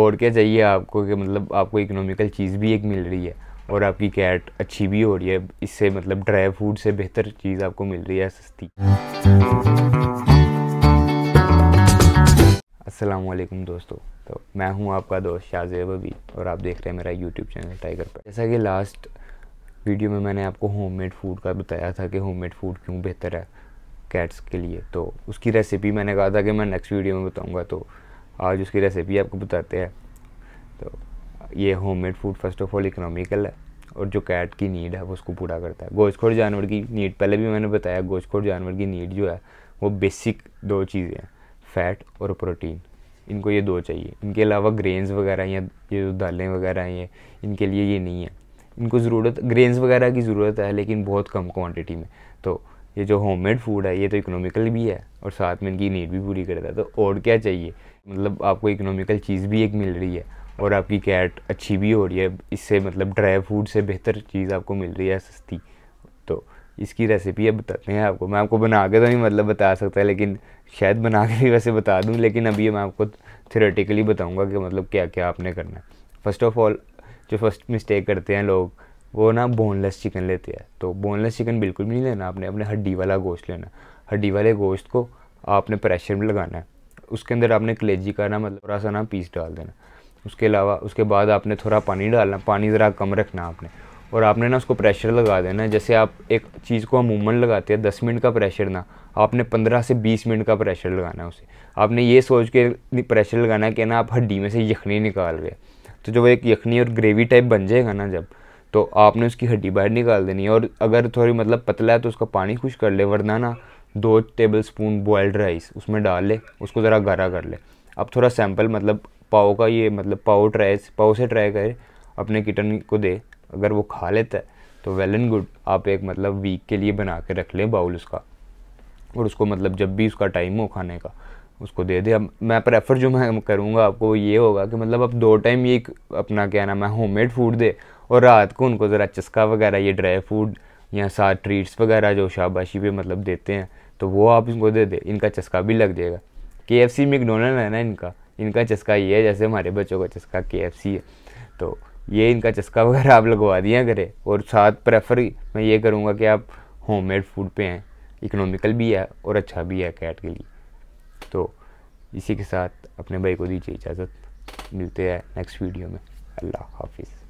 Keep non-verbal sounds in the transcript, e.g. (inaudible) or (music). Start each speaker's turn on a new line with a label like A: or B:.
A: और क्या चाहिए आपको कि मतलब आपको इकोनॉमिकल चीज़ भी एक मिल रही है और आपकी कैट अच्छी भी हो रही है इससे मतलब ड्राई फ्रूट से बेहतर चीज़ आपको मिल रही है सस्ती असलम दोस्तों तो मैं हूं आपका दोस्त शाहजेब अभी और आप देख रहे हैं मेरा यूट्यूब चैनल टाइगर पर जैसा कि लास्ट वीडियो में मैंने आपको होममेड फूड का बताया था कि होममेड फूड क्यों बेहतर है कैट्स के लिए तो उसकी रेसिपी मैंने कहा था कि मैं नेक्स्ट वीडियो में बताऊँगा तो आज उसकी रेसिपी आपको बताते हैं तो ये homemade food first of all economical है और जो कैट की नीड है वो उसको पूरा करता है गोश्तखोर जानवर की नीड पहले भी मैंने बताया गोश्तखोर जानवर की नीड जो है वो बेसिक दो चीज़ें हैं फैट और प्रोटीन इनको ये दो चाहिए इनके अलावा ग्रेन्स वगैरह या ये जो दालें वगैरह हैं इनके लिए ये नहीं है इनको ज़रूरत ग्रेन्स वगैरह की ज़रूरत है लेकिन बहुत कम क्वांटिटी में तो ये जो होम मेड फूड है ये तो इकोनॉमिकल भी है और साथ में इनकी नीड भी पूरी करता है तो और क्या चाहिए मतलब आपको इकोनॉमिकल चीज़ भी एक मिल रही है और आपकी कैट अच्छी भी हो रही है इससे मतलब ड्राई फूड से बेहतर चीज़ आपको मिल रही है सस्ती तो इसकी रेसिपी अब बताते हैं आपको मैं आपको बना के तो नहीं मतलब बता सकता लेकिन शायद बना के भी वैसे बता दूँ लेकिन अभी मैं आपको थ्योरेटिकली बताऊँगा कि मतलब क्या क्या आपने करना है फर्स्ट ऑफ ऑल जो फर्स्ट मिस्टेक करते हैं लोग वो ना बोनलेस चिकन लेते हैं तो बोनलेस चिकन बिल्कुल भी नहीं लेना आपने अपने हड्डी वाला गोश्त लेना हड्डी वाले गोश्त को आपने प्रेशर में लगाना है उसके अंदर आपने कलेजी का ना मतलब थोड़ा सा ना पीस डाल देना उसके अलावा उसके बाद आपने थोड़ा पानी डालना पानी ज़रा कम रखना आपने और आपने ना उसको प्रेशर लगा देना जैसे आप एक चीज़ को अमूमन लगाते हैं दस मिनट का प्रेशर ना आपने पंद्रह से बीस मिनट का प्रेशर लगाना है उसे आपने ये सोच के प्रेशर लगाना है कि ना आप हड्डी में से यखनी निकाल गए तो जब एक यखनी और ग्रेवी टाइप बन जाएगा ना जब तो आपने उसकी हड्डी बाहर निकाल देनी है और अगर थोड़ी मतलब पतला है तो उसका पानी खुश कर ले वरना ना दो टेबल स्पून बॉयल्ड राइस उसमें डाल ले उसको ज़रा गारा कर ले अब थोड़ा सैम्पल मतलब पाओ का ये मतलब पाओ ट्राई पाओ से ट्राई करे अपने किटन को दे अगर वो खा लेता है तो वेल एंड गुड आप एक मतलब वीक के लिए बना के रख लें बाउल उसका और उसको मतलब जब भी उसका टाइम हो खाने का उसको दे दे अब मैं प्रेफर जो मैं करूँगा आपको ये होगा कि मतलब आप दो टाइम ये अपना क्या नाम है होममेड फूड दे और रात को उनको ज़रा चस्का वगैरह ये ड्राई फ्रूट या साथ ट्रीट्स वगैरह जो शाबाशी पे मतलब देते हैं तो वो आप इनको दे दें इनका चस्का भी लग जाएगा के एफ सी मैकडोनल्ड है ना इनका इनका चस्का ये है जैसे हमारे बच्चों का चस्का के एफ सी है तो ये इनका चस्का (laughs) वगैरह आप लगवा दिया करें और साथ प्रेफर मैं ये करूँगा कि आप होम मेड फूड पे हैं इकोनॉमिकल भी है और अच्छा भी है कैट के लिए तो इसी के साथ अपने भाई को दीजिए इजाज़त मिलते हैं नेक्स्ट वीडियो में अल्लाह हाफिज़